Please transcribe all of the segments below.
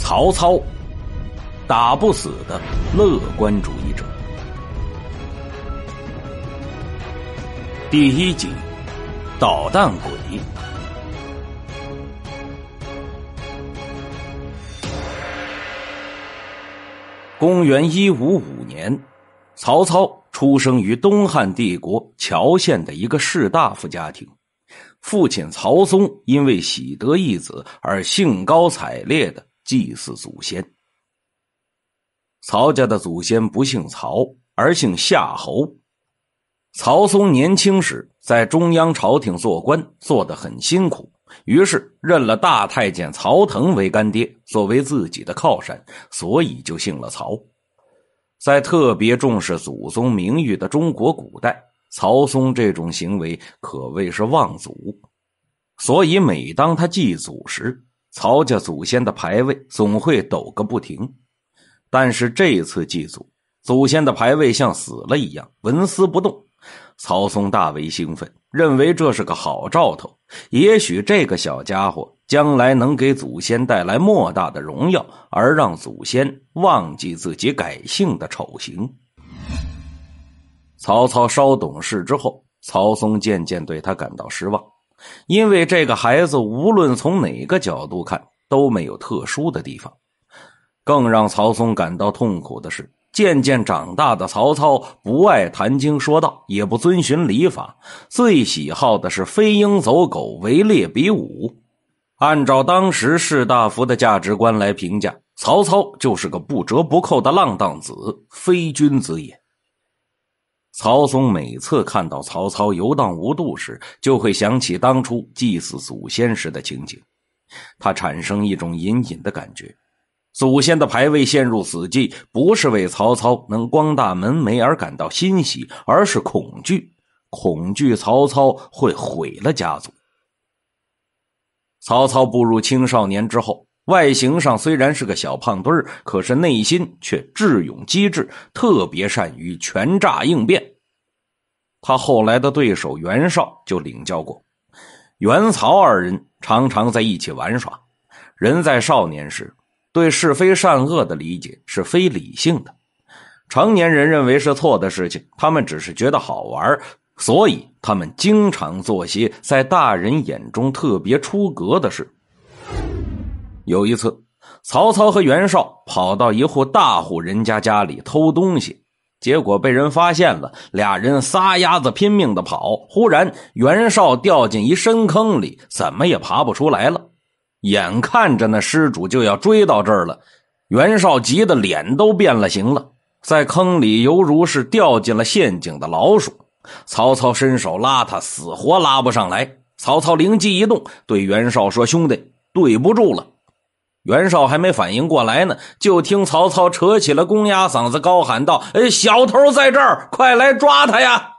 曹操，打不死的乐观主义者。第一集，捣蛋鬼。公元一五五年，曹操出生于东汉帝国乔县的一个士大夫家庭，父亲曹嵩因为喜得一子而兴高采烈的。祭祀祖先。曹家的祖先不姓曹，而姓夏侯。曹松年轻时在中央朝廷做官，做的很辛苦，于是认了大太监曹腾为干爹，作为自己的靠山，所以就姓了曹。在特别重视祖宗名誉的中国古代，曹松这种行为可谓是忘祖。所以每当他祭祖时。曹家祖先的牌位总会抖个不停，但是这次祭祖，祖先的牌位像死了一样纹丝不动。曹松大为兴奋，认为这是个好兆头，也许这个小家伙将来能给祖先带来莫大的荣耀，而让祖先忘记自己改姓的丑行。曹操稍懂事之后，曹松渐渐对他感到失望。因为这个孩子无论从哪个角度看都没有特殊的地方，更让曹嵩感到痛苦的是，渐渐长大的曹操不爱谈经说道，也不遵循礼法，最喜好的是飞鹰走狗、围猎比武。按照当时士大夫的价值观来评价，曹操就是个不折不扣的浪荡子，非君子也。曹嵩每次看到曹操游荡无度时，就会想起当初祭祀祖先时的情景。他产生一种隐隐的感觉：祖先的牌位陷入死寂，不是为曹操能光大门楣而感到欣喜，而是恐惧。恐惧曹操会毁了家族。曹操步入青少年之后，外形上虽然是个小胖墩儿，可是内心却智勇机智，特别善于权诈应变。他后来的对手袁绍就领教过，袁曹二人常常在一起玩耍。人在少年时，对是非善恶的理解是非理性的。成年人认为是错的事情，他们只是觉得好玩，所以他们经常做些在大人眼中特别出格的事。有一次，曹操和袁绍跑到一户大户人家家里偷东西。结果被人发现了，俩人撒丫子拼命的跑。忽然，袁绍掉进一深坑里，怎么也爬不出来了。眼看着那施主就要追到这儿了，袁绍急得脸都变了形了，在坑里犹如是掉进了陷阱的老鼠。曹操伸手拉他，死活拉不上来。曹操灵机一动，对袁绍说：“兄弟，对不住了。”袁绍还没反应过来呢，就听曹操扯起了公鸭嗓子，高喊道：“哎，小偷在这儿，快来抓他呀！”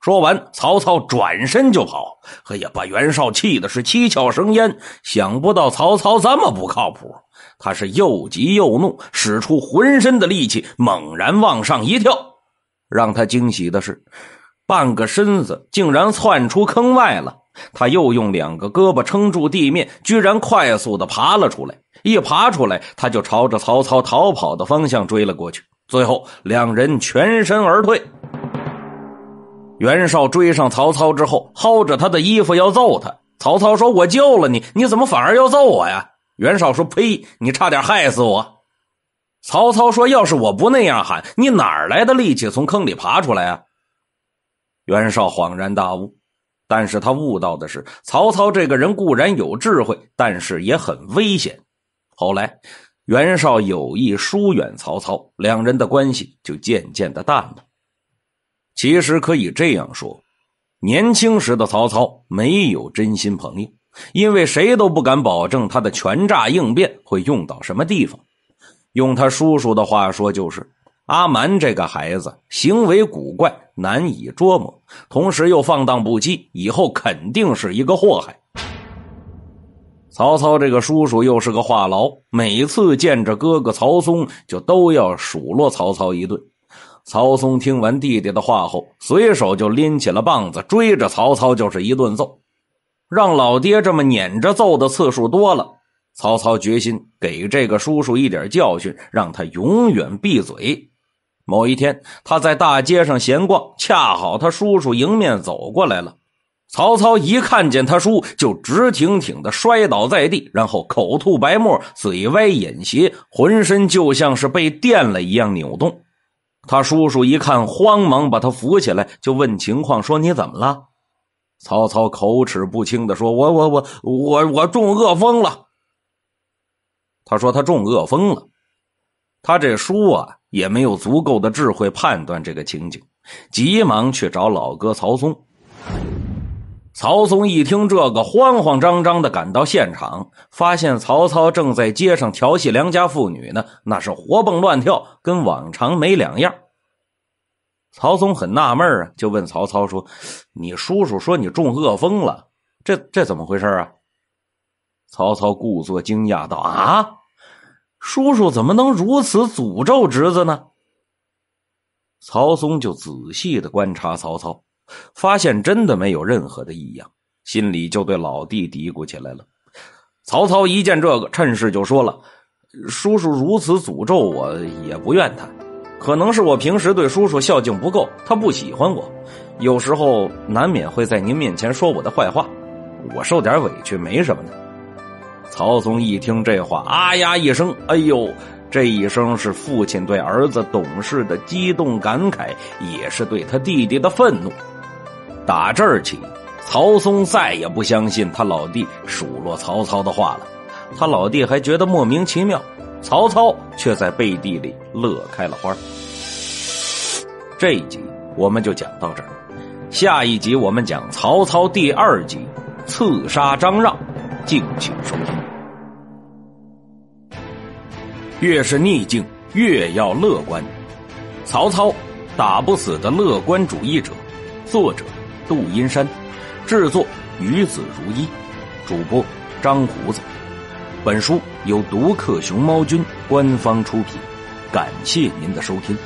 说完，曹操转身就跑。哎呀，把袁绍气的是七窍生烟。想不到曹操这么不靠谱，他是又急又怒，使出浑身的力气，猛然往上一跳。让他惊喜的是，半个身子竟然窜出坑外了。他又用两个胳膊撑住地面，居然快速的爬了出来。一爬出来，他就朝着曹操逃跑的方向追了过去。最后，两人全身而退。袁绍追上曹操之后，薅着他的衣服要揍他。曹操说：“我救了你，你怎么反而要揍我呀？”袁绍说：“呸！你差点害死我。”曹操说：“要是我不那样喊，你哪来的力气从坑里爬出来啊？”袁绍恍然大悟，但是他悟到的是，曹操这个人固然有智慧，但是也很危险。后来，袁绍有意疏远曹操，两人的关系就渐渐的淡了。其实可以这样说，年轻时的曹操没有真心朋友，因为谁都不敢保证他的权诈应变会用到什么地方。用他叔叔的话说，就是“阿瞒这个孩子行为古怪，难以捉摸，同时又放荡不羁，以后肯定是一个祸害。”曹操这个叔叔又是个话痨，每次见着哥哥曹松，就都要数落曹操一顿。曹松听完弟弟的话后，随手就拎起了棒子，追着曹操就是一顿揍。让老爹这么撵着揍的次数多了，曹操决心给这个叔叔一点教训，让他永远闭嘴。某一天，他在大街上闲逛，恰好他叔叔迎面走过来了。曹操一看见他叔，就直挺挺的摔倒在地，然后口吐白沫，嘴歪眼斜，浑身就像是被电了一样扭动。他叔叔一看，慌忙把他扶起来，就问情况，说：“你怎么了？”曹操口齿不清的说：“我我我我我中恶风了。”他说他中恶风了。他这叔啊，也没有足够的智慧判断这个情景，急忙去找老哥曹嵩。曹松一听这个，慌慌张张的赶到现场，发现曹操正在街上调戏良家妇女呢，那是活蹦乱跳，跟往常没两样。曹松很纳闷啊，就问曹操说：“你叔叔说你中恶风了，这这怎么回事啊？”曹操故作惊讶道：“啊，叔叔怎么能如此诅咒侄子呢？”曹松就仔细的观察曹操。发现真的没有任何的异样，心里就对老弟嘀咕起来了。曹操一见这个，趁势就说了：“叔叔如此诅咒我，也不怨他，可能是我平时对叔叔孝敬不够，他不喜欢我，有时候难免会在您面前说我的坏话，我受点委屈没什么的。”曹松一听这话，啊呀一声，“哎呦！”这一声是父亲对儿子懂事的激动感慨，也是对他弟弟的愤怒。打这儿起，曹松再也不相信他老弟数落曹操的话了。他老弟还觉得莫名其妙，曹操却在背地里乐开了花。这一集我们就讲到这儿，下一集我们讲曹操第二集，刺杀张让。敬请收听。越是逆境，越要乐观。曹操，打不死的乐观主义者。作者。杜阴山，制作与子如一，主播张胡子。本书由独克熊猫君官方出品，感谢您的收听。